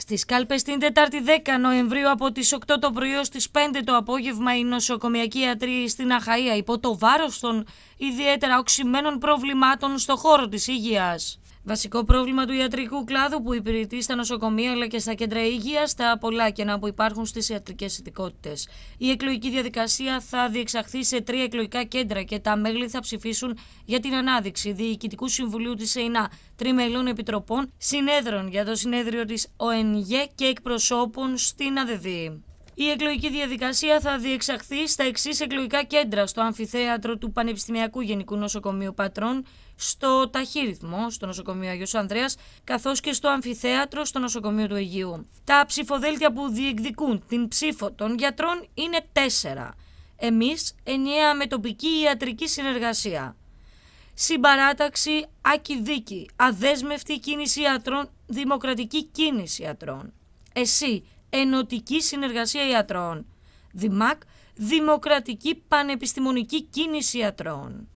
Στις κάλπες την Τετάρτη 10 Νοεμβρίου από τις 8 το πρωί ως τις 5 το απόγευμα, οι νοσοκομιακοί ιατροί στην Αχαία υπό το βάρος των ιδιαίτερα οξυμένων προβλημάτων στο χώρο της υγείας. Βασικό πρόβλημα του ιατρικού κλάδου που υπηρετεί στα νοσοκομεία αλλά και στα κέντρα υγείας, τα πολλά κενά που υπάρχουν στις ιατρικές ειδικότητες. Η εκλογική διαδικασία θα διεξαχθεί σε τρία εκλογικά κέντρα και τα μέλη θα ψηφίσουν για την ανάδειξη Διοικητικού Συμβουλίου της ΕΙΝΑ, τριμελών επιτροπών, συνέδρων για το συνέδριο της ΟΕΝΓΕ και εκπροσώπων στην ΑΔΔΗ. Η εκλογική διαδικασία θα διεξαχθεί στα εξής εκλογικά κέντρα, στο αμφιθέατρο του Πανεπιστημιακού Γενικού Νοσοκομείου Πατρών, στο Ταχύριθμο, στο νοσοκομείο Αγίου Ανδρέας, καθώς και στο αμφιθέατρο, στο νοσοκομείο του Αιγείου. Τα ψηφοδέλτια που διεκδικούν την ψήφο των γιατρών είναι τέσσερα. Εμείς, ενιαία με τοπική ιατρική συνεργασία. Συμπαράταξη Ακιδίκη, αδέσμευτη κίνηση ιατρών, δημοκρατική κίνηση ιατρών. Εσύ, Ενωτική Συνεργασία Ιατρών. Δημακ. Δημοκρατική Πανεπιστημονική Κίνηση Ιατρών.